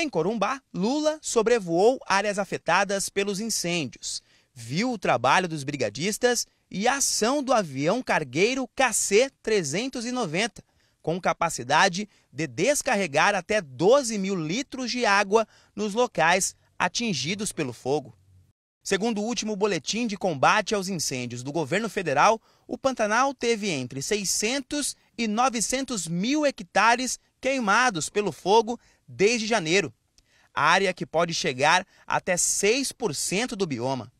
Em Corumbá, Lula sobrevoou áreas afetadas pelos incêndios, viu o trabalho dos brigadistas e a ação do avião cargueiro KC-390, com capacidade de descarregar até 12 mil litros de água nos locais atingidos pelo fogo. Segundo o último boletim de combate aos incêndios do governo federal, o Pantanal teve entre 600 e 900 mil hectares queimados pelo fogo desde janeiro, área que pode chegar até 6% do bioma.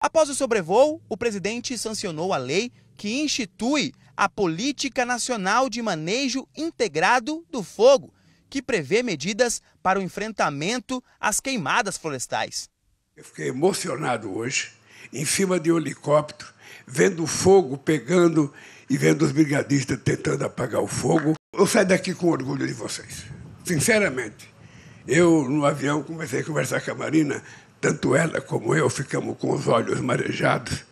Após o sobrevoo, o presidente sancionou a lei que institui a Política Nacional de Manejo Integrado do Fogo, que prevê medidas para o enfrentamento às queimadas florestais. Eu fiquei emocionado hoje, em cima de um helicóptero, vendo o fogo pegando e vendo os brigadistas tentando apagar o fogo. Eu saio daqui com orgulho de vocês, sinceramente. Eu, no avião, comecei a conversar com a Marina, tanto ela como eu ficamos com os olhos marejados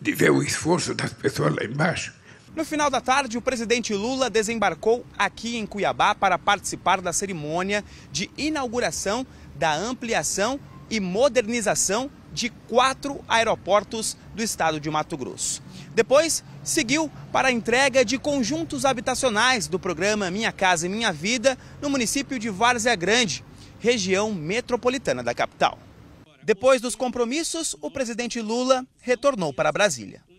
de ver o esforço das pessoas lá embaixo. No final da tarde, o presidente Lula desembarcou aqui em Cuiabá para participar da cerimônia de inauguração da ampliação e modernização de quatro aeroportos do estado de Mato Grosso. Depois, seguiu para a entrega de conjuntos habitacionais do programa Minha Casa e Minha Vida no município de Várzea Grande, região metropolitana da capital. Depois dos compromissos, o presidente Lula retornou para Brasília.